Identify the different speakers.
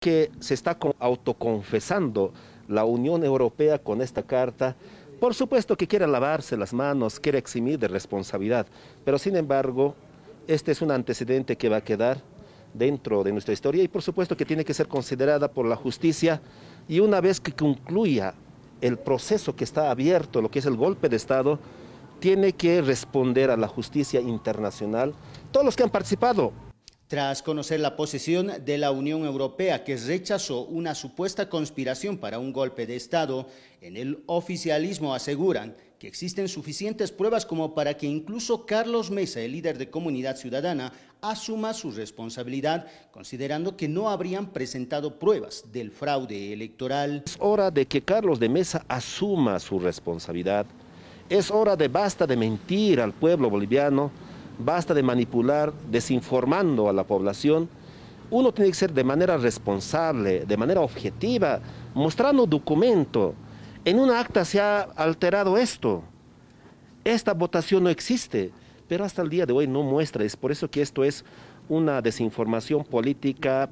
Speaker 1: que se está autoconfesando la Unión Europea con esta carta. Por supuesto que quiere lavarse las manos, quiere eximir de responsabilidad, pero sin embargo, este es un antecedente que va a quedar dentro de nuestra historia y por supuesto que tiene que ser considerada por la justicia y una vez que concluya el proceso que está abierto, lo que es el golpe de Estado, tiene que responder a la justicia internacional todos los que han participado,
Speaker 2: tras conocer la posición de la Unión Europea que rechazó una supuesta conspiración para un golpe de Estado, en el oficialismo aseguran que existen suficientes pruebas como para que incluso Carlos Mesa, el líder de Comunidad Ciudadana, asuma su responsabilidad, considerando que no habrían presentado pruebas del fraude electoral. Es
Speaker 1: hora de que Carlos de Mesa asuma su responsabilidad. Es hora de basta de mentir al pueblo boliviano basta de manipular, desinformando a la población. Uno tiene que ser de manera responsable, de manera objetiva, mostrando documento. En una acta se ha alterado esto. Esta votación no existe, pero hasta el día de hoy no muestra. Es por eso que esto es una desinformación política.